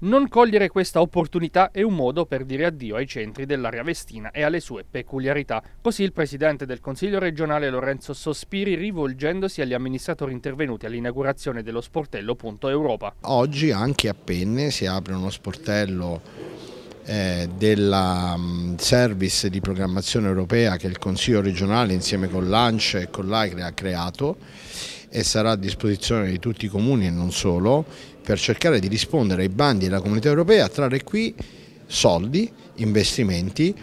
Non cogliere questa opportunità è un modo per dire addio ai centri dell'area vestina e alle sue peculiarità. Così il presidente del Consiglio regionale Lorenzo Sospiri rivolgendosi agli amministratori intervenuti all'inaugurazione dello sportello.europa. Oggi anche a Penne si apre uno sportello eh, della mm, service di programmazione europea che il Consiglio regionale insieme con l'ANCE e con l'AICRE ha creato e sarà a disposizione di tutti i comuni e non solo per cercare di rispondere ai bandi della comunità europea a trarre qui soldi, investimenti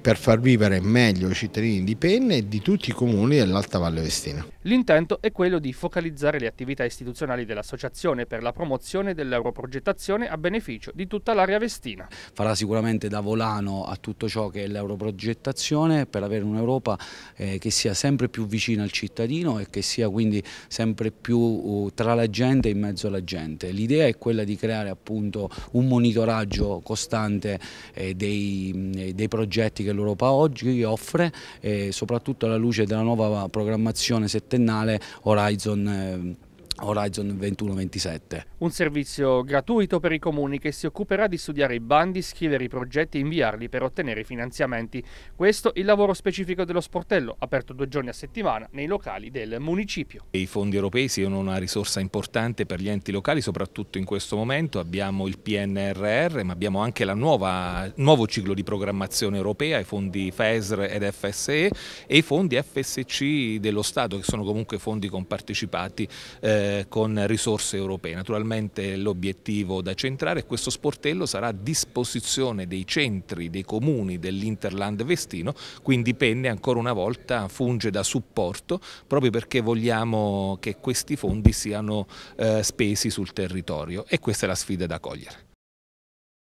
per far vivere meglio i cittadini di Penne e di tutti i comuni dell'Alta Valle Vestina. L'intento è quello di focalizzare le attività istituzionali dell'Associazione per la promozione dell'europrogettazione a beneficio di tutta l'area vestina. Farà sicuramente da volano a tutto ciò che è l'europrogettazione per avere un'Europa eh, che sia sempre più vicina al cittadino e che sia quindi sempre più uh, tra la gente e in mezzo alla gente. L'idea è quella di creare appunto un monitoraggio costante eh, dei, mm, eh, dei progetti che l'Europa oggi offre, soprattutto alla luce della nuova programmazione settoriale settennale Horizon ehm, Horizon 2127. Un servizio gratuito per i comuni che si occuperà di studiare i bandi, scrivere i progetti e inviarli per ottenere i finanziamenti. Questo il lavoro specifico dello sportello, aperto due giorni a settimana nei locali del municipio. I fondi europei sono una risorsa importante per gli enti locali, soprattutto in questo momento. Abbiamo il PNRR, ma abbiamo anche il nuovo ciclo di programmazione europea, i fondi FESR ed FSE e i fondi FSC dello Stato, che sono comunque fondi compartecipati eh, eh, con risorse europee. Naturalmente l'obiettivo da centrare è questo sportello sarà a disposizione dei centri, dei comuni dell'Interland Vestino, quindi Penne ancora una volta funge da supporto proprio perché vogliamo che questi fondi siano eh, spesi sul territorio e questa è la sfida da cogliere.